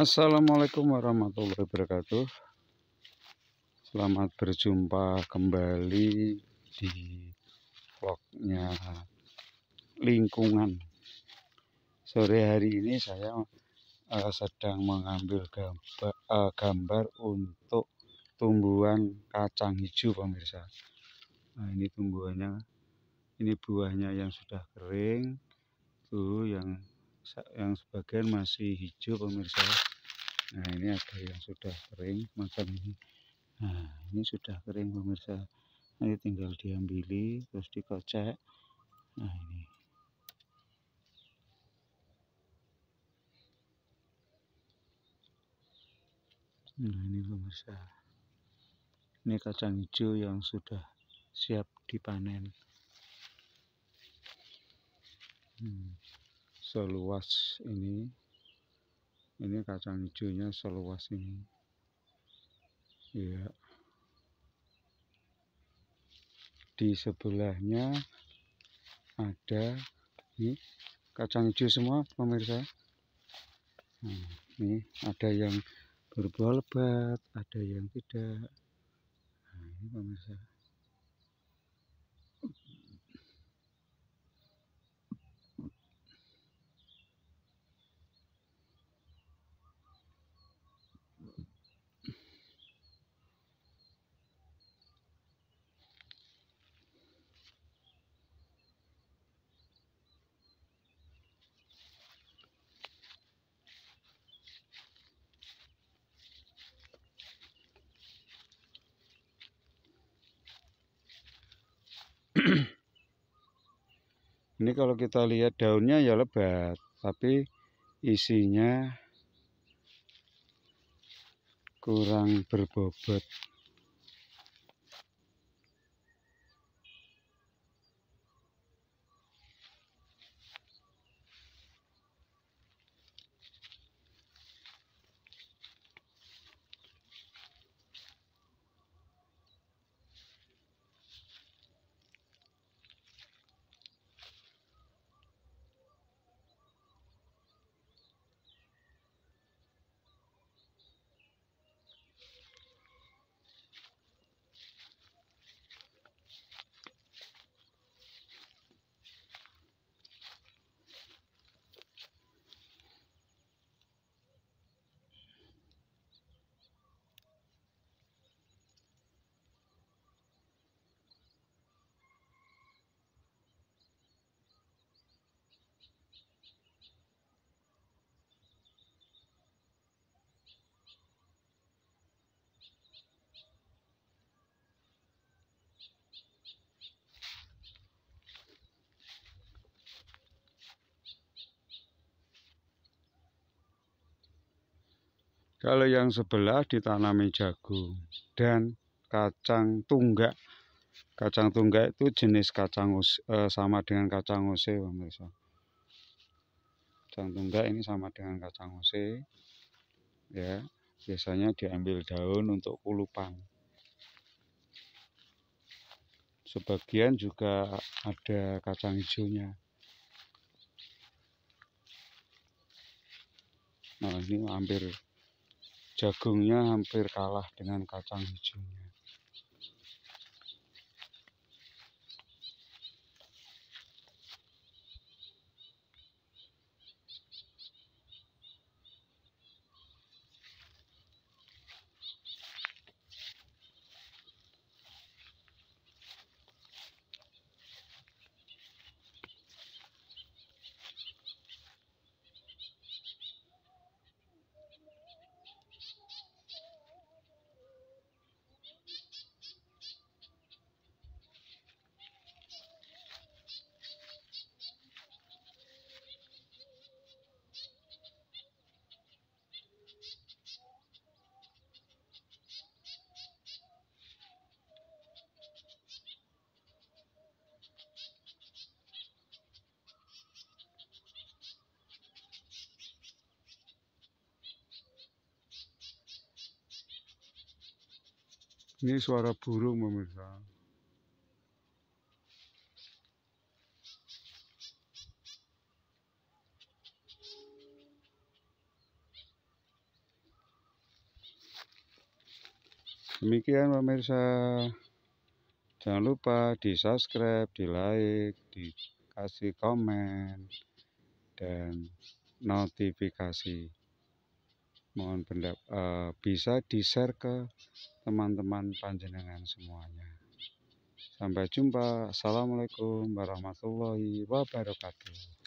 Assalamualaikum warahmatullahi wabarakatuh Selamat berjumpa kembali di vlognya lingkungan Sore hari ini saya uh, sedang mengambil gambar, uh, gambar untuk tumbuhan kacang hijau pemirsa Nah ini tumbuhannya ini buahnya yang sudah kering tuh yang yang sebagian masih hijau pemirsa nah ini ada yang sudah kering macam ini nah ini sudah kering pemirsa nanti tinggal diambili terus dikocek nah ini nah ini pemirsa ini kacang hijau yang sudah siap dipanen hmm seluas ini ini kacang hijaunya seluas ini ya di sebelahnya ada ini kacang hijau semua pemirsa nah, ini ada yang berbuah lebat ada yang tidak nah, ini pemirsa ini kalau kita lihat daunnya ya lebat tapi isinya kurang berbobot Kalau yang sebelah ditanami jagung dan kacang tunggak. Kacang tunggak itu jenis kacang eh, sama dengan kacang ose, pemirsa. Kacang tunggak ini sama dengan kacang ose. Ya, biasanya diambil daun untuk kulupan. Sebagian juga ada kacang hijaunya. Nah, ini hampir jagungnya hampir kalah dengan kacang hijaunya Ini suara burung pemirsa. Demikian pemirsa. Jangan lupa di subscribe, di like, di kasih komen, dan notifikasi mohon pendapat uh, eh, bisa di share ke teman-teman panjenengan semuanya sampai jumpa assalamualaikum warahmatullahi wabarakatuh